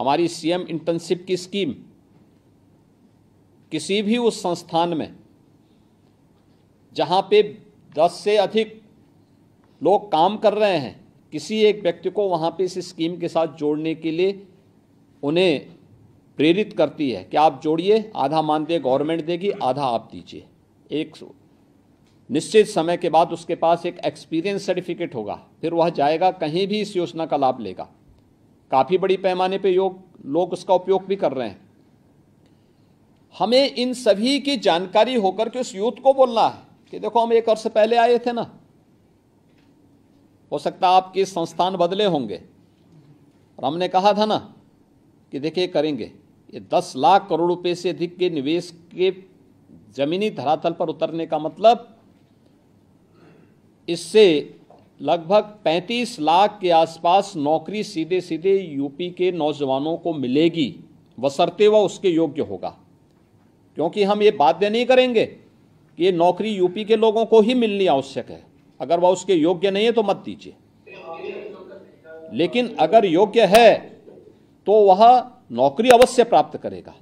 हमारी CM internship की scheme किसी भी उस संस्थान में जहाँ पे दस से अधिक लोग काम कर रहे हैं किसी एक व्यक्ति को वहाँ पे इस स्कीम के साथ जोड़ने के लिए उन्हें प्रेरित करती है कि आप जोड़िए आधा मानते गवर्नमेंट देगी आधा आप दीजिए एक निश्चित समय के बाद उसके पास एक एक्सपीरियंस सर्टिफिकेट होगा फिर वह जाएगा कहीं भी इस योजना का लाभ लेगा काफ़ी बड़ी पैमाने पे योग लोग उसका उपयोग भी कर रहे हैं हमें इन सभी की जानकारी होकर के उस यूथ को बोलना है कि देखो हम एक वर्ष पहले आए थे ना हो सकता आपके संस्थान बदले होंगे और हमने कहा था ना कि देखिए करेंगे ये दस लाख करोड़ रुपए से अधिक के निवेश के जमीनी धरातल पर उतरने का मतलब इससे लगभग 35 लाख के आसपास नौकरी सीधे सीधे यूपी के नौजवानों को मिलेगी वसरते व उसके योग्य होगा क्योंकि हम ये बाध्य नहीं करेंगे कि ये नौकरी यूपी के लोगों को ही मिलनी आवश्यक है अगर वह उसके योग्य नहीं है तो मत दीजिए लेकिन अगर योग्य है तो वह नौकरी अवश्य प्राप्त करेगा